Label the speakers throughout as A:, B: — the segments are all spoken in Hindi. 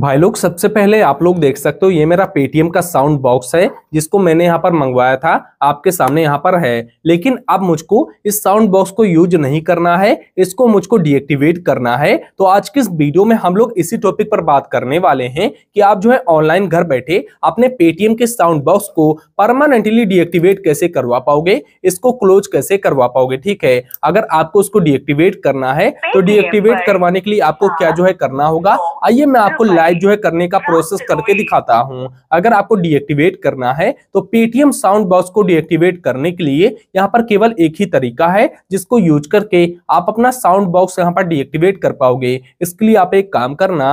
A: भाई लोग सबसे पहले आप लोग देख सकते हो ये मेरा पेटीएम का साउंड बॉक्स है जिसको मैंने यहाँ पर मंगवाया था आपके सामने यहाँ पर है लेकिन अब मुझको इस साउंड बॉक्स को यूज नहीं करना है इसको मुझको डीएक्टिवेट करना है तो आज के इस वीडियो में हम लोग इसी टॉपिक पर बात करने वाले हैं कि आप जो है ऑनलाइन घर बैठे अपने पेटीएम के साउंड बॉक्स को परमानेंटली डीएक्टिवेट कैसे करवा पाओगे इसको क्लोज कैसे करवा पाओगे ठीक है अगर आपको उसको डीएक्टिवेट करना है तो डीएक्टिवेट करवाने के लिए आपको क्या हाँ। जो है करना होगा आइए मैं आपको लाइव जो है करने का प्रोसेस करके दिखाता हूं अगर आपको डीएक्टिवेट करना है तो पेटीएम साउंड बॉक्स को डीएक्टिवेट करने के लिए यहाँ पर केवल एक ही तरीका है जिसको यूज करके आप अपना साउंड बॉक्स यहाँ पर डीएक्टिवेट कर पाओगे इसके लिए आप एक काम करना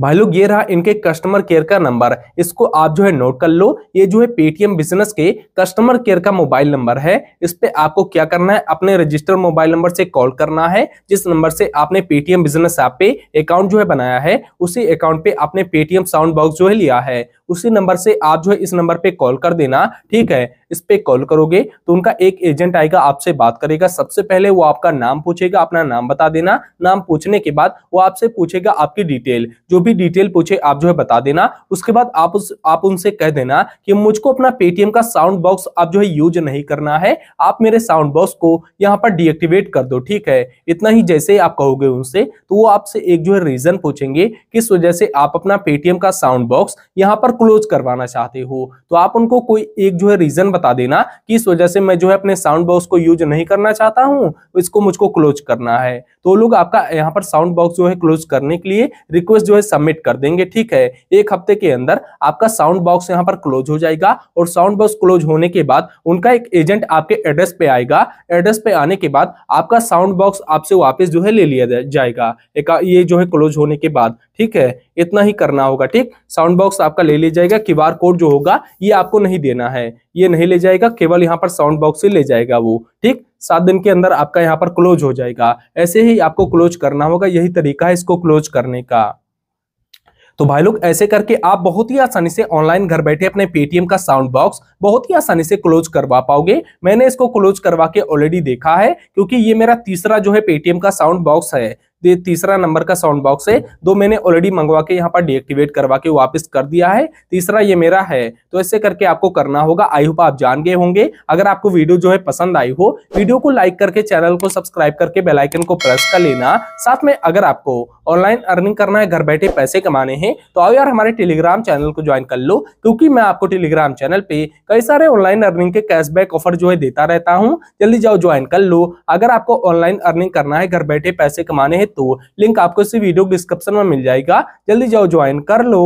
A: भाई लोग ये रहा इनके कस्टमर केयर का नंबर इसको आप जो है नोट कर लो ये जो है पेटीएम बिजनेस के कस्टमर केयर का मोबाइल नंबर है इस पर आपको क्या करना है अपने रजिस्टर मोबाइल नंबर से कॉल करना है जिस नंबर से आपने पेटीएम बिजनेस ऐप पे अकाउंट जो है बनाया है उसी अकाउंट पे आपने पेटीएम साउंड बॉक्स जो है लिया है उसी नंबर से आप जो है इस नंबर पे कॉल कर देना ठीक है इस पे कॉल करोगे तो उनका एक एजेंट आएगा आपसे बात करेगा सबसे पहले वो आपका नाम पूछेगा अपना नाम बता देना नाम पूछने के बाद वो आपसे पूछेगा आपकी डिटेल जो भी डिटेल पूछे आप जो है बता देना उसके बाद आप उस आप उनसे कह देना कि मुझको अपना पेटीएम का साउंड बॉक्स आप जो है यूज नहीं करना है आप मेरे साउंड बॉक्स को यहाँ पर डीएक्टिवेट कर दो ठीक है इतना ही जैसे आप कहोगे उनसे तो वो आपसे एक जो है रीजन पूछेंगे किस वजह से आप अपना पेटीएम का साउंड बॉक्स यहाँ पर क्लोज करवाना चाहते हो तो आप उनको कोई एक जो है रीजन बता देना कि इस वजह से मैं जो है अपने साउंड बॉक्स को यूज नहीं करना चाहता हूँ इसको मुझको क्लोज करना है तो लोग आपका यहाँ पर साउंड बॉक्स जो है क्लोज करने के लिए रिक्वेस्ट जो है सबमिट कर देंगे ठीक है एक हफ्ते के अंदर आपका साउंड बॉक्स यहाँ पर क्लोज हो जाएगा और साउंड बॉक्स क्लोज होने के बाद उनका एक एजेंट आपके एड्रेस पे आएगा एड्रेस पे आने के बाद आपका साउंड बॉक्स आपसे वापस जो है ले लिया जाएगा एक ये जो है क्लोज होने के बाद ठीक है इतना ही करना होगा ठीक साउंड बॉक्स आपका ले लिया जाएगा क्यू कोड जो होगा ये आपको नहीं देना है ये नहीं ले जाएगा केवल यहाँ पर साउंड बॉक्स ही ले जाएगा वो ठीक सात दिन के अंदर आपका यहाँ पर क्लोज हो जाएगा ऐसे ही आपको क्लोज करना होगा यही तरीका है इसको क्लोज करने का तो भाई लोग ऐसे करके आप बहुत ही आसानी से ऑनलाइन घर बैठे अपने पेटीएम का साउंड बॉक्स बहुत ही आसानी से क्लोज करवा पाओगे मैंने इसको क्लोज करवा के ऑलरेडी देखा है क्योंकि ये मेरा तीसरा जो है पेटीएम का साउंड बॉक्स है तो तीसरा नंबर का साउंड बॉक्स है दो मैंने ऑलरेडी मंगवा के यहाँ पर डीएक्टिवेट करवा के वापस कर दिया है तीसरा ये मेरा है तो ऐसे करके आपको करना होगा आई होप आप जान गए होंगे अगर आपको वीडियो जो है पसंद आई हो वीडियो को लाइक करके चैनल को सब्सक्राइब करके बेलाइकन को प्रेस कर लेना साथ में अगर आपको ऑनलाइन अर्निंग करना है घर बैठे पैसे कमाने हैं तो आओ यार हमारे टेलीग्राम चैनल को ज्वाइन कर लो क्योंकि मैं आपको टेलीग्राम चैनल पे कई सारे ऑनलाइन अर्निंग के कैशबैक ऑफर जो है देता रहता हूँ जल्दी जाओ ज्वाइन कर लो अगर आपको ऑनलाइन अर्निंग करना है घर बैठे पैसे कमाने हैं तो लिंक आपको इसी वीडियो डिस्क्रिप्शन में मिल जाएगा जल्दी जाओ ज्वाइन कर लो